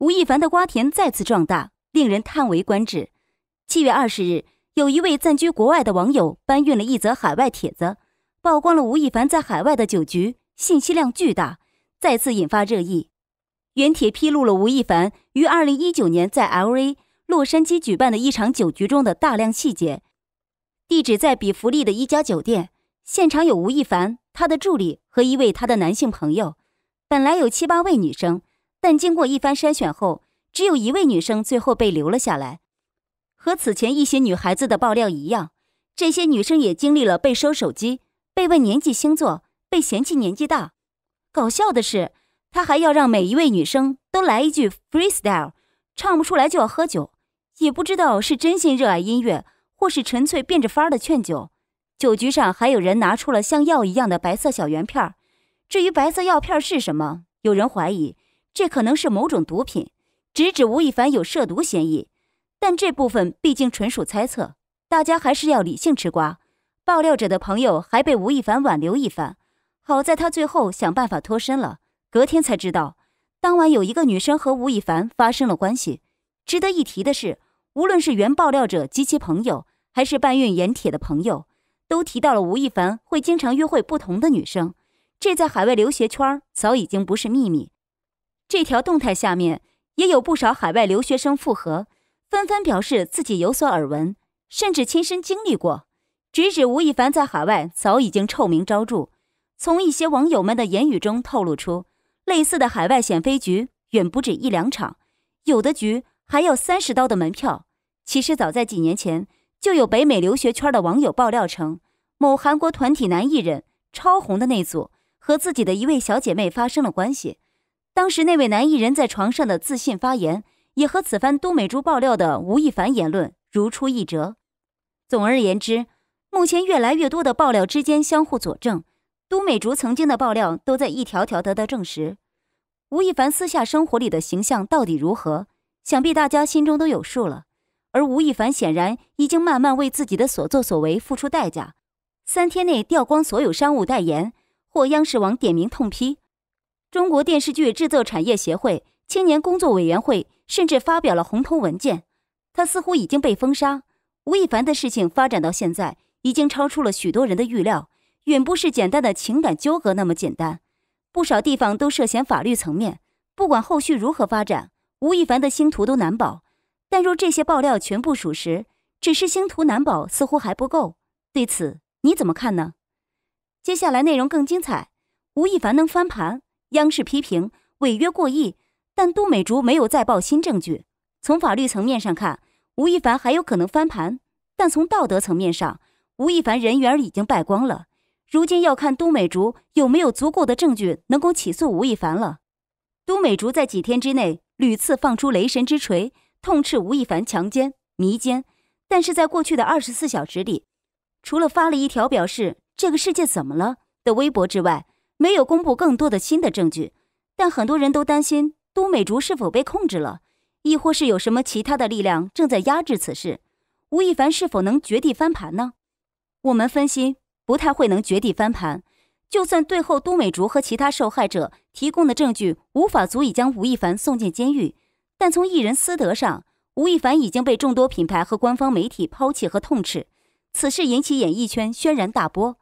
吴亦凡的瓜田再次壮大，令人叹为观止。七月二十日，有一位暂居国外的网友搬运了一则海外帖子，曝光了吴亦凡在海外的酒局，信息量巨大，再次引发热议。原帖披露了吴亦凡于二零一九年在 L.A.（ 洛杉矶）举办的一场酒局中的大量细节，地址在比弗利的一家酒店，现场有吴亦凡、他的助理和一位他的男性朋友，本来有七八位女生。但经过一番筛选后，只有一位女生最后被留了下来。和此前一些女孩子的爆料一样，这些女生也经历了被收手机、被问年纪、星座、被嫌弃年纪大。搞笑的是，他还要让每一位女生都来一句 freestyle，唱不出来就要喝酒。也不知道是真心热爱音乐，或是纯粹变着法儿的劝酒。酒局上还有人拿出了像药一样的白色小圆片儿。至于白色药片是什么，有人怀疑。这可能是某种毒品，直指吴亦凡有涉毒嫌疑，但这部分毕竟纯属猜测，大家还是要理性吃瓜。爆料者的朋友还被吴亦凡挽留一番，好在他最后想办法脱身了。隔天才知道，当晚有一个女生和吴亦凡发生了关系。值得一提的是，无论是原爆料者及其朋友，还是搬运盐铁的朋友，都提到了吴亦凡会经常约会不同的女生。这在海外留学圈早已经不是秘密。这条动态下面也有不少海外留学生附和，纷纷表示自己有所耳闻，甚至亲身经历过。直指吴亦凡在海外早已经臭名昭著。从一些网友们的言语中透露出，类似的海外显飞局远不止一两场，有的局还要三十刀的门票。其实早在几年前，就有北美留学圈的网友爆料称，某韩国团体男艺人超红的那组和自己的一位小姐妹发生了关系。当时那位男艺人在床上的自信发言，也和此番都美竹爆料的吴亦凡言论如出一辙。总而言之，目前越来越多的爆料之间相互佐证，都美竹曾经的爆料都在一条条得到证实。吴亦凡私下生活里的形象到底如何，想必大家心中都有数了。而吴亦凡显然已经慢慢为自己的所作所为付出代价，三天内掉光所有商务代言，获央视网点名痛批。中国电视剧制作产业协会青年工作委员会甚至发表了红头文件，他似乎已经被封杀。吴亦凡的事情发展到现在，已经超出了许多人的预料，远不是简单的情感纠葛那么简单，不少地方都涉嫌法律层面。不管后续如何发展，吴亦凡的星途都难保。但若这些爆料全部属实，只是星途难保似乎还不够。对此你怎么看呢？接下来内容更精彩，吴亦凡能翻盘？央视批评违约过亿，但杜美竹没有再报新证据。从法律层面上看，吴亦凡还有可能翻盘；但从道德层面上，吴亦凡人缘已经败光了。如今要看杜美竹有没有足够的证据能够起诉吴亦凡了。杜美竹在几天之内屡次放出“雷神之锤”，痛斥吴亦凡强奸、迷奸，但是在过去的二十四小时里，除了发了一条表示“这个世界怎么了”的微博之外。没有公布更多的新的证据，但很多人都担心都美竹是否被控制了，亦或是有什么其他的力量正在压制此事。吴亦凡是否能绝地翻盘呢？我们分析不太会能绝地翻盘。就算最后都美竹和其他受害者提供的证据无法足以将吴亦凡送进监狱，但从艺人私德上，吴亦凡已经被众多品牌和官方媒体抛弃和痛斥，此事引起演艺圈轩然大波。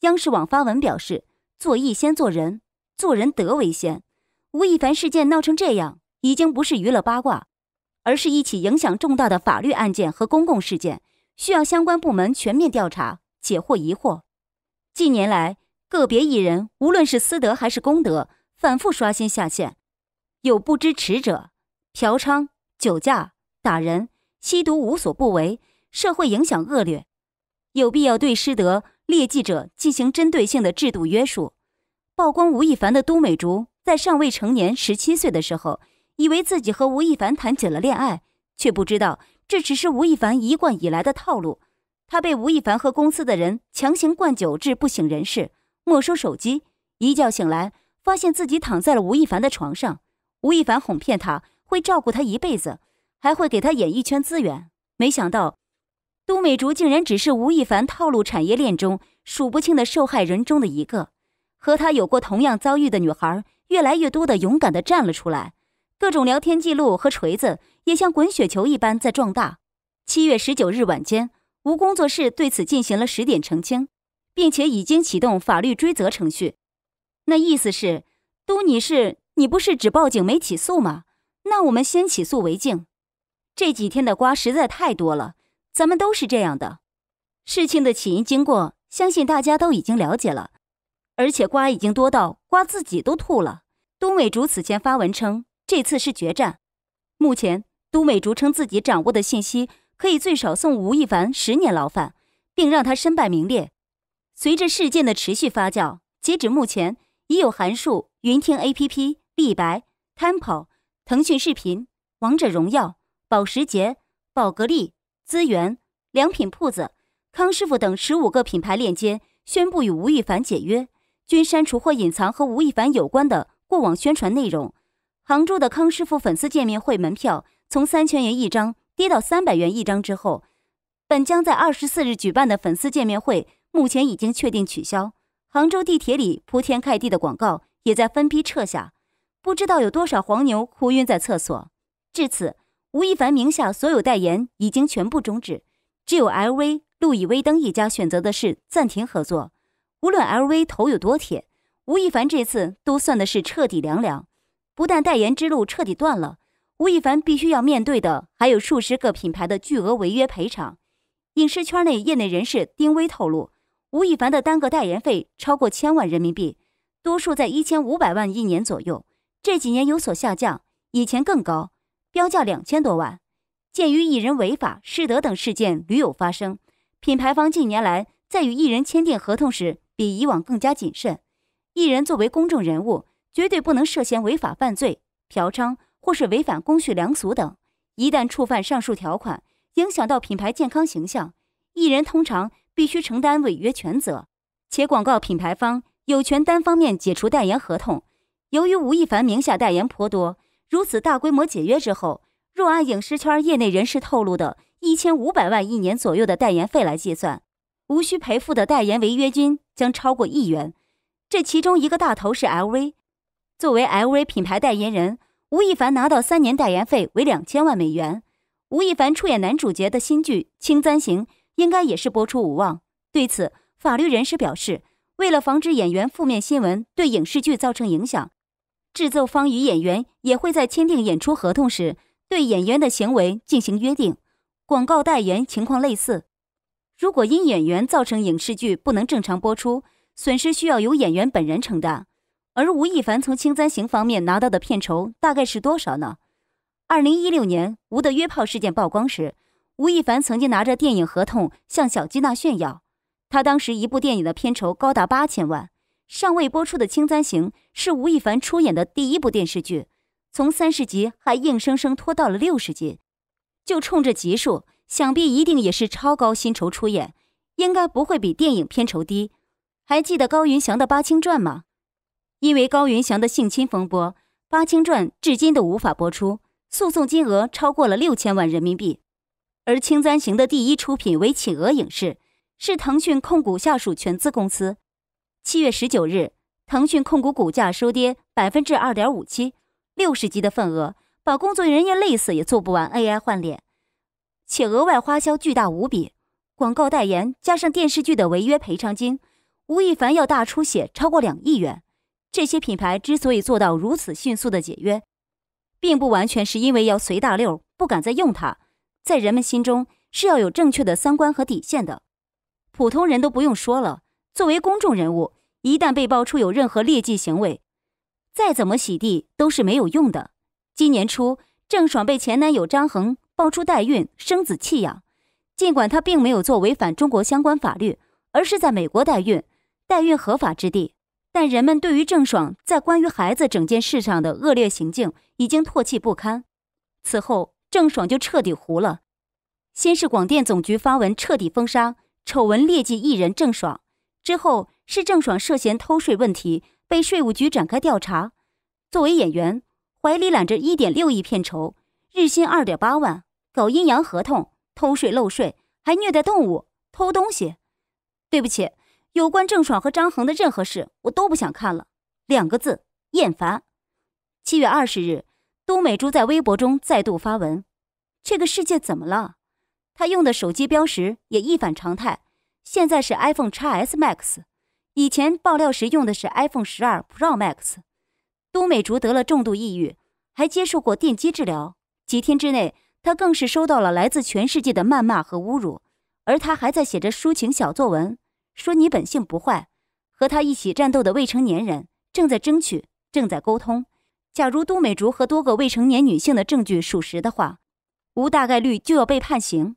央视网发文表示。做艺先做人，做人德为先。吴亦凡事件闹成这样，已经不是娱乐八卦，而是一起影响重大的法律案件和公共事件，需要相关部门全面调查，解惑疑惑。近年来，个别艺人无论是私德还是公德，反复刷新下线，有不知耻者，嫖娼、酒驾、打人、吸毒无所不为，社会影响恶劣，有必要对失德劣迹者进行针对性的制度约束。曝光吴亦凡的都美竹，在尚未成年十七岁的时候，以为自己和吴亦凡谈起了恋爱，却不知道这只是吴亦凡一贯以来的套路。他被吴亦凡和公司的人强行灌酒至不省人事，没收手机，一觉醒来发现自己躺在了吴亦凡的床上。吴亦凡哄骗他会照顾他一辈子，还会给他演艺圈资源。没想到，都美竹竟然只是吴亦凡套路产业链中数不清的受害人中的一个。和她有过同样遭遇的女孩越来越多的勇敢的站了出来，各种聊天记录和锤子也像滚雪球一般在壮大。七月十九日晚间，吴工作室对此进行了十点澄清，并且已经启动法律追责程序。那意思是，都女士，你不是只报警没起诉吗？那我们先起诉为敬。这几天的瓜实在太多了，咱们都是这样的。事情的起因经过，相信大家都已经了解了。而且瓜已经多到瓜自己都吐了。都美竹此前发文称，这次是决战。目前，都美竹称自己掌握的信息可以最少送吴亦凡十年牢饭，并让他身败名裂。随着事件的持续发酵，截止目前，已有函数云听 APP、立白、l 跑、腾讯视频、王者荣耀、保时捷、宝格丽、资源、良品铺子、康师傅等十五个品牌链接宣布与吴亦凡解约。均删除或隐藏和吴亦凡有关的过往宣传内容。杭州的康师傅粉丝见面会门票从三千元一张跌到三百元一张之后，本将在二十四日举办的粉丝见面会目前已经确定取消。杭州地铁里铺天盖地的广告也在分批撤下，不知道有多少黄牛哭晕在厕所。至此，吴亦凡名下所有代言已经全部终止，只有 LV 路易威登一家选择的是暂停合作。无论 LV 头有多铁，吴亦凡这次都算的是彻底凉凉。不但代言之路彻底断了，吴亦凡必须要面对的还有数十个品牌的巨额违约赔偿。影视圈内业内人士丁威透露，吴亦凡的单个代言费超过千万人民币，多数在一千五百万一年左右，这几年有所下降，以前更高，标价两千多万。鉴于艺人违法失德等事件屡有发生，品牌方近年来。在与艺人签订合同时，比以往更加谨慎。艺人作为公众人物，绝对不能涉嫌违法犯罪、嫖娼或是违反公序良俗等。一旦触犯上述条款，影响到品牌健康形象，艺人通常必须承担违约全责，且广告品牌方有权单方面解除代言合同。由于吴亦凡名下代言颇多，如此大规模解约之后，若按影视圈业内人士透露的一千五百万一年左右的代言费来计算，无需赔付的代言违约金将超过亿元，这其中一个大头是 LV。作为 LV 品牌代言人，吴亦凡拿到三年代言费为两千万美元。吴亦凡出演男主角的新剧《青簪行》应该也是播出无望。对此，法律人士表示，为了防止演员负面新闻对影视剧造成影响，制作方与演员也会在签订演出合同时对演员的行为进行约定。广告代言情况类似。如果因演员造成影视剧不能正常播出，损失需要由演员本人承担。而吴亦凡从《青簪行》方面拿到的片酬大概是多少呢？二零一六年吴的约炮事件曝光时，吴亦凡曾经拿着电影合同向小基娜炫耀，他当时一部电影的片酬高达八千万。尚未播出的《青簪行》是吴亦凡出演的第一部电视剧，从三十集还硬生生拖到了六十集，就冲这集数。想必一定也是超高薪酬出演，应该不会比电影片酬低。还记得高云翔的《八青传》吗？因为高云翔的性侵风波，《八青传》至今都无法播出，诉讼金额超过了六千万人民币。而《青簪行》的第一出品为企鹅影视，是腾讯控股下属全资公司。七月十九日，腾讯控股股价收跌百分之二点五七，六十级的份额，把工作人员累死也做不完 AI 换脸。且额外花销巨大无比，广告代言加上电视剧的违约赔偿金，吴亦凡要大出血超过两亿元。这些品牌之所以做到如此迅速的解约，并不完全是因为要随大流，不敢再用它。在人们心中是要有正确的三观和底线的。普通人都不用说了，作为公众人物，一旦被爆出有任何劣迹行为，再怎么洗地都是没有用的。今年初，郑爽被前男友张恒。爆出代孕生子弃养，尽管他并没有做违反中国相关法律，而是在美国代孕，代孕合法之地，但人们对于郑爽在关于孩子整件事上的恶劣行径已经唾弃不堪。此后，郑爽就彻底糊了。先是广电总局发文彻底封杀丑闻劣迹艺人郑爽，之后是郑爽涉嫌偷税问题被税务局展开调查。作为演员，怀里揽着一点六亿片酬，日薪二点八万。搞阴阳合同、偷税漏税，还虐待动物、偷东西。对不起，有关郑爽和张恒的任何事，我都不想看了。两个字：厌烦。七月二十日，都美竹在微博中再度发文：“这个世界怎么了？”她用的手机标识也一反常态，现在是 iPhone Xs Max，以前爆料时用的是 iPhone 十二 Pro Max。都美竹得了重度抑郁，还接受过电击治疗。几天之内。他更是收到了来自全世界的谩骂和侮辱，而他还在写着抒情小作文，说你本性不坏。和他一起战斗的未成年人正在争取，正在沟通。假如都美竹和多个未成年女性的证据属实的话，无大概率就要被判刑。